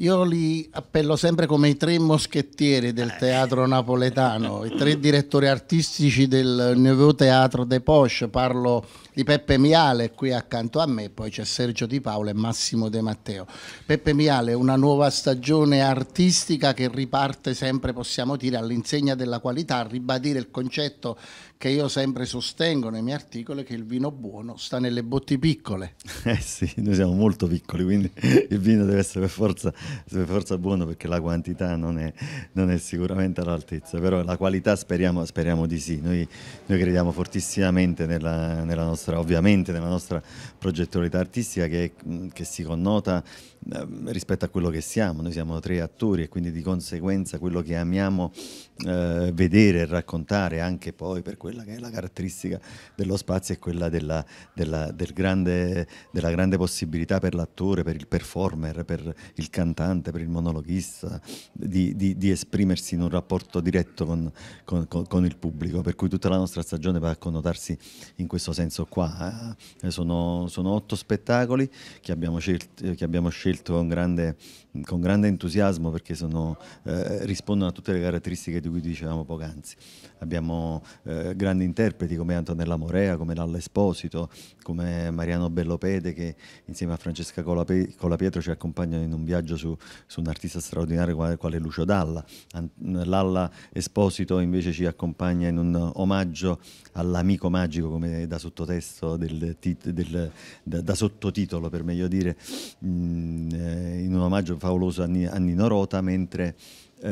Io li appello sempre come i tre moschettieri del eh. teatro napoletano, i tre direttori artistici del Nouveau Teatro de Poche. Parlo di Peppe Miale qui accanto a me, poi c'è Sergio Di Paolo e Massimo De Matteo. Peppe Miale, una nuova stagione artistica che riparte sempre, possiamo dire, all'insegna della qualità, a ribadire il concetto che io sempre sostengo nei miei articoli che il vino buono sta nelle botti piccole. Eh sì, noi siamo molto piccoli, quindi il vino deve essere per forza, per forza buono perché la quantità non è, non è, sicuramente all'altezza, però la qualità speriamo, speriamo di sì. Noi, noi crediamo fortissimamente nella, nella, nostra, ovviamente nella nostra progettualità artistica che, che si connota Ehm, rispetto a quello che siamo, noi siamo tre attori e quindi di conseguenza quello che amiamo eh, vedere e raccontare anche poi per quella che è la caratteristica dello spazio è quella della, della, del grande, della grande, possibilità per l'attore, per il performer, per il cantante, per il monologhista di, di, di esprimersi in un rapporto diretto con, con, con, il pubblico, per cui tutta la nostra stagione va a connotarsi in questo senso qua. Eh. Sono, sono, otto spettacoli che abbiamo scelto, che abbiamo scelto scelto con grande, con grande entusiasmo perché sono, eh, rispondono a tutte le caratteristiche di cui dicevamo poc'anzi. Abbiamo eh, grandi interpreti come Antonella Morea, come Lalla Esposito, come Mariano Bellopede che insieme a Francesca Colapietro ci accompagnano in un viaggio su, su un artista straordinario quale, Lucio Dalla. Lalla Esposito invece ci accompagna in un omaggio all'amico magico come da sottotesto, del, del, da, da, sottotitolo per meglio dire. Mm, eh, in un omaggio favoloso a Nino Rota, mentre eh,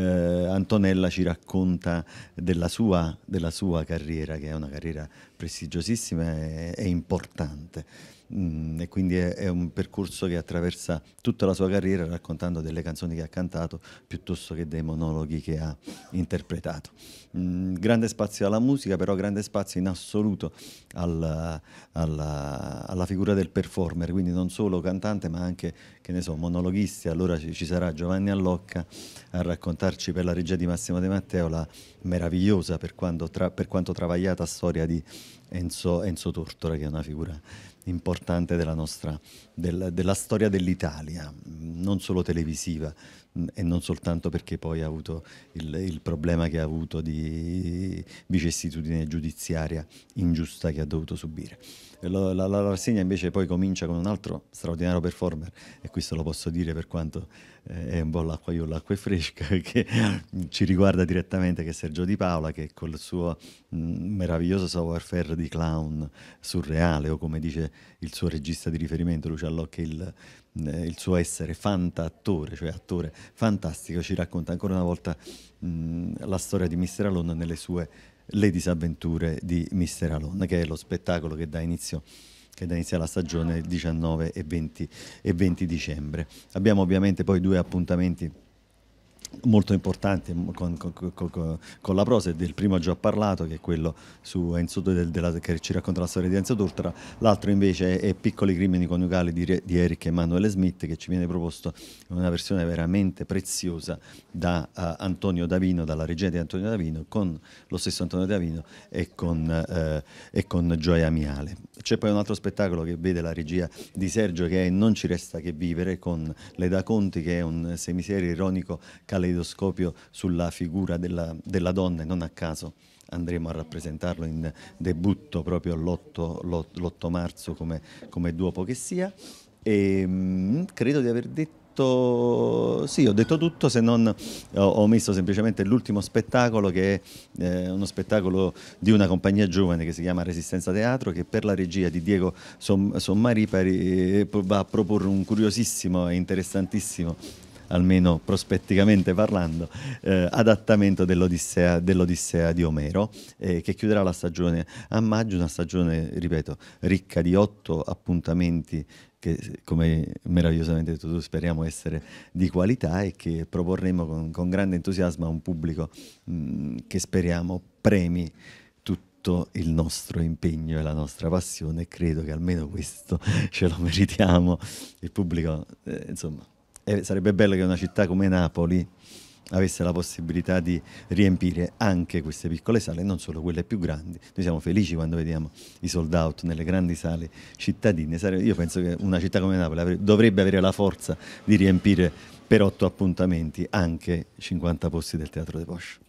Antonella ci racconta della sua, della sua, carriera, che è una carriera prestigiosissima e, e importante mh, mm, e quindi è, è, un percorso che attraversa tutta la sua carriera raccontando delle canzoni che ha cantato piuttosto che dei monologhi che ha interpretato. Mh, mm, grande spazio alla musica, però grande spazio in assoluto alla, alla, alla, figura del performer, quindi non solo cantante ma anche, che ne so, monologhisti. Allora ci, ci sarà Giovanni Allocca a raccontarci per la regia di Massimo De Matteo la meravigliosa, per, tra, per quanto travagliata, storia di Enzo, Enzo Tortora, che è una figura importante della, nostra, del, della storia dell'Italia, non solo televisiva e non soltanto perché poi ha avuto il, il problema che ha avuto di vicissitudine giudiziaria ingiusta che ha dovuto subire. La, la, la, rassegna invece poi comincia con un altro straordinario performer e questo lo posso dire per quanto eh, è un po' l'acqua io l'acqua è fresca che ci riguarda direttamente che Sergio Di Paola che col suo mh, mm, meraviglioso savoir faire di clown surreale o come dice il suo regista di riferimento, Lucia Locke, il, eh, il suo essere fanta-attore, cioè attore fantastico, ci racconta ancora una volta mh, la storia di Mr. Alone nelle sue Le disavventure di Mr. Alone, che è lo spettacolo che dà inizio che da inizia la stagione il 19 e 20, e 20 dicembre. Abbiamo ovviamente poi due appuntamenti molto importante con, con, con, con, la prosa e del primo ho già parlato che è quello su Enzo, del, della, che ci racconta la storia di Enzo Tortora l'altro invece è, è, Piccoli crimini coniugali di, di Eric Emanuele Smith che ci viene proposto in una versione veramente preziosa da uh, Antonio Davino dalla regia di Antonio Davino con lo stesso Antonio Davino e con, uh, e con Gioia Miale c'è poi un altro spettacolo che vede la regia di Sergio che è Non ci resta che vivere con Leda Conti che è un semiserio ironico calendario caleidoscopio sulla figura della, della donna e non a caso andremo a rappresentarlo in debutto proprio l'8 marzo come, come duopo che sia e ehm, mh, credo di aver detto sì, ho detto tutto se non ho messo semplicemente l'ultimo spettacolo che è eh, uno spettacolo di una compagnia giovane che si chiama Resistenza Teatro che per la regia di Diego Sommaripari eh, va a proporre un curiosissimo e interessantissimo almeno prospetticamente parlando, eh, adattamento dell'Odissea, dell'Odissea di Omero, eh, che chiuderà la stagione a maggio, una stagione, ripeto, ricca di otto appuntamenti che come meravigliosamente detto tu speriamo essere di qualità e che proporremo con, con grande entusiasmo a un pubblico mh, mm, che speriamo premi il nostro impegno e la nostra passione e credo che almeno questo ce lo meritiamo. Il pubblico, eh, insomma, e sarebbe bello che una città come Napoli avesse la possibilità di riempire anche queste piccole sale, non solo quelle più grandi. Noi siamo felici quando vediamo i sold out nelle grandi sale cittadine. Io penso che una città come Napoli dovrebbe avere la forza di riempire per otto appuntamenti anche 50 posti del Teatro de Porsche.